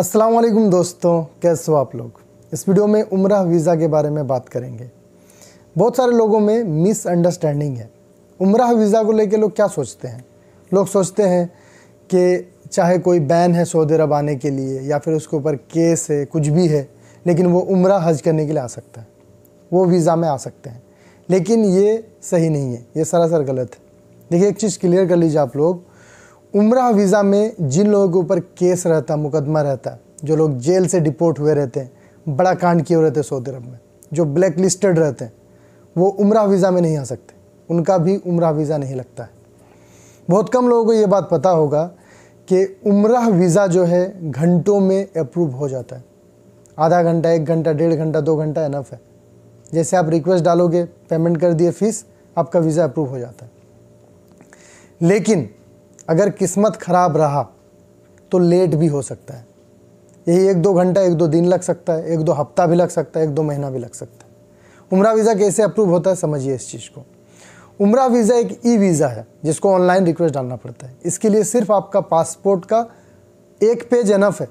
अस्सलाम वालेकुम दोस्तों कैसे हो आप लोग इस वीडियो में उम्र वीज़ा के बारे में बात करेंगे बहुत सारे लोगों में मिसअंडरस्टैंडिंग है उम्र वीज़ा को लेकर लोग क्या सोचते हैं लोग सोचते हैं कि चाहे कोई बैन है सऊदी अरब आने के लिए या फिर उसके ऊपर केस है कुछ भी है लेकिन वो उम्र हज करने के लिए आ सकता है वो वीज़ा में आ सकते हैं लेकिन ये सही नहीं है ये सरासर गलत है देखिए एक चीज़ क्लियर कर लीजिए आप लोग उम्र वीज़ा में जिन लोगों के ऊपर केस रहता मुकदमा रहता जो लोग जेल से डिपोर्ट हुए रहते हैं बड़ा कांड किए रहते रहते सऊदी अरब में जो ब्लैक लिस्टेड रहते हैं वो उम्र वीज़ा में नहीं आ सकते उनका भी उम्र वीज़ा नहीं लगता है बहुत कम लोगों को ये बात पता होगा कि उम्र वीज़ा जो है घंटों में अप्रूव हो जाता है आधा घंटा एक घंटा डेढ़ घंटा दो घंटा एनफ है जैसे आप रिक्वेस्ट डालोगे पेमेंट कर दिए फीस आपका वीज़ा अप्रूव हो जाता है लेकिन अगर किस्मत खराब रहा तो लेट भी हो सकता है यही एक दो घंटा एक दो दिन लग सकता है एक दो हफ्ता भी लग सकता है एक दो महीना भी लग सकता है उम्र वीज़ा कैसे अप्रूव होता है समझिए इस चीज़ को उम्र वीज़ा एक ई वीज़ा है जिसको ऑनलाइन रिक्वेस्ट डालना पड़ता है इसके लिए सिर्फ आपका पासपोर्ट का एक पेज एनफ है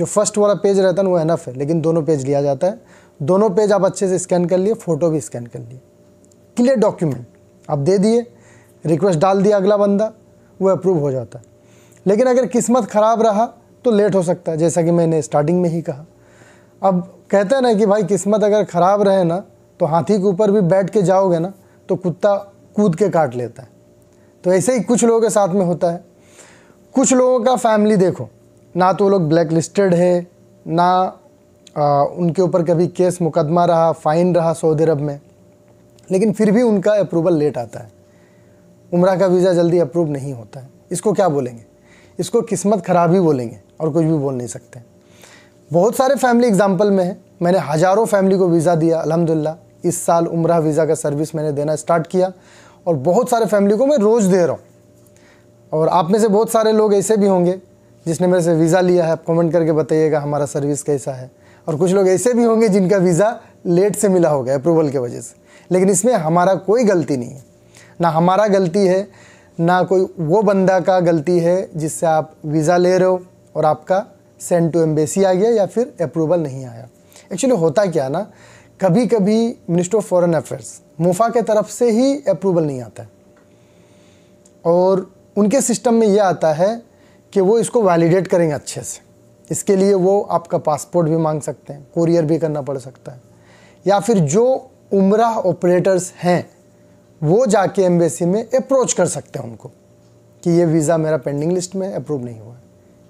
जो फर्स्ट वाला पेज रहता है वो एनफ है लेकिन दोनों पेज लिया जाता है दोनों पेज आप अच्छे से स्कैन कर लिए फ़ोटो भी स्कैन कर लिए क्लियर डॉक्यूमेंट आप दे दिए रिक्वेस्ट डाल दिया अगला बंदा वो अप्रूव हो जाता है लेकिन अगर किस्मत ख़राब रहा तो लेट हो सकता है जैसा कि मैंने स्टार्टिंग में ही कहा अब कहते हैं ना कि भाई किस्मत अगर ख़राब रहे ना तो हाथी के ऊपर भी बैठ के जाओगे ना तो कुत्ता कूद के काट लेता है तो ऐसे ही कुछ लोगों के साथ में होता है कुछ लोगों का फैमिली देखो ना तो वो लोग ब्लैक लिस्टेड है ना आ, उनके ऊपर कभी केस मुकदमा रहा फ़ाइन रहा सऊदी अरब में लेकिन फिर भी उनका अप्रूवल लेट आता है उम्र का वीज़ा जल्दी अप्रूव नहीं होता है इसको क्या बोलेंगे इसको किस्मत खराब ही बोलेंगे और कुछ भी बोल नहीं सकते बहुत सारे फैमिली एग्जाम्पल में है मैंने हज़ारों फैमिली को वीज़ा दिया अलहमदिल्ला इस साल उम्र वीज़ा का सर्विस मैंने देना स्टार्ट किया और बहुत सारे फैमिली को मैं रोज़ दे रहा हूँ और आप में से बहुत सारे लोग ऐसे भी होंगे जिसने मेरे से वीज़ा लिया है आप कमेंट करके बताइएगा हमारा सर्विस कैसा है और कुछ लोग ऐसे भी होंगे जिनका वीज़ा लेट से मिला होगा अप्रूवल की वजह से लेकिन इसमें हमारा कोई गलती नहीं है ना हमारा गलती है ना कोई वो बंदा का गलती है जिससे आप वीज़ा ले रहे हो और आपका सेंड टू एम्बेसी आ गया या फिर अप्रूवल नहीं आया एक्चुअली होता क्या ना कभी कभी मिनिस्टर ऑफ फॉरेन अफेयर्स मुफा के तरफ से ही अप्रूवल नहीं आता है और उनके सिस्टम में ये आता है कि वो इसको वैलिडेट करेंगे अच्छे से इसके लिए वो आपका पासपोर्ट भी मांग सकते हैं कुरियर भी करना पड़ सकता है या फिर जो उम्र ऑपरेटर्स हैं वो जाके एम्बेसी में अप्रोच कर सकते हैं उनको कि ये वीज़ा मेरा पेंडिंग लिस्ट में अप्रूव नहीं हुआ है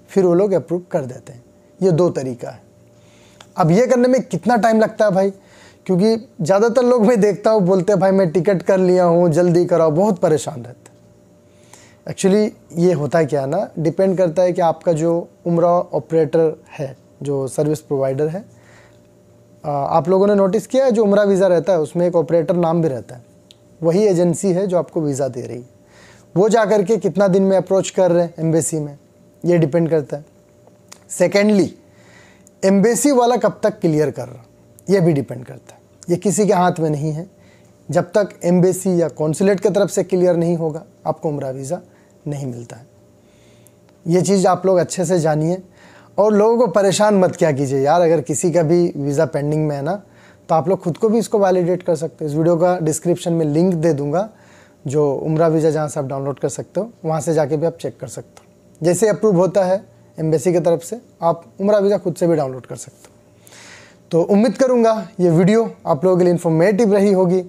फिर वो लोग अप्रूव कर देते हैं ये दो तरीका है अब ये करने में कितना टाइम लगता है भाई क्योंकि ज़्यादातर लोग मैं देखता हूँ बोलते हैं भाई मैं टिकट कर लिया हूँ जल्दी कराओ बहुत परेशान रहते एक्चुअली ये होता है क्या ना डिपेंड करता है कि आपका जो उम्र ऑपरेटर है जो सर्विस प्रोवाइडर है आप लोगों ने नोटिस किया है जो उम्र वीज़ा रहता है उसमें एक ऑपरेटर नाम भी रहता है वही एजेंसी है जो आपको वीज़ा दे रही है वो जा कर के कितना दिन में अप्रोच कर रहे हैं एम्बेसी में ये डिपेंड करता है सेकेंडली एम्बेसी वाला कब तक क्लियर कर रहा यह भी डिपेंड करता है ये किसी के हाथ में नहीं है जब तक एम्बेसी या कौंसुलेट की तरफ से क्लियर नहीं होगा आपको उम्र वीज़ा नहीं मिलता है ये चीज़ आप लोग अच्छे से जानिए और लोगों को परेशान मत क्या कीजिए यार अगर किसी का भी वीज़ा पेंडिंग में है ना तो आप लोग खुद को भी इसको वैलिडेट कर सकते हो इस वीडियो का डिस्क्रिप्शन में लिंक दे दूंगा जो उम्र वीज़ा जहाँ से आप डाउनलोड कर सकते हो वहाँ से जाके भी आप चेक कर सकते हो जैसे अप्रूव होता है एम्बेसी की तरफ से आप उम्र वीज़ा खुद से भी डाउनलोड कर सकते हो तो उम्मीद करूँगा ये वीडियो आप लोगों के लिए इन्फॉर्मेटिव रही होगी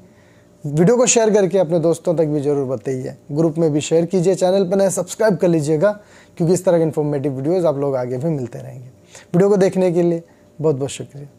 वीडियो को शेयर करके अपने दोस्तों तक भी जरूर बताइए ग्रुप में भी शेयर कीजिए चैनल पर नए सब्सक्राइब कर लीजिएगा क्योंकि इस तरह के इन्फॉर्मेटिव वीडियोज़ आप लोग आगे भी मिलते रहेंगे वीडियो को देखने के लिए बहुत बहुत शुक्रिया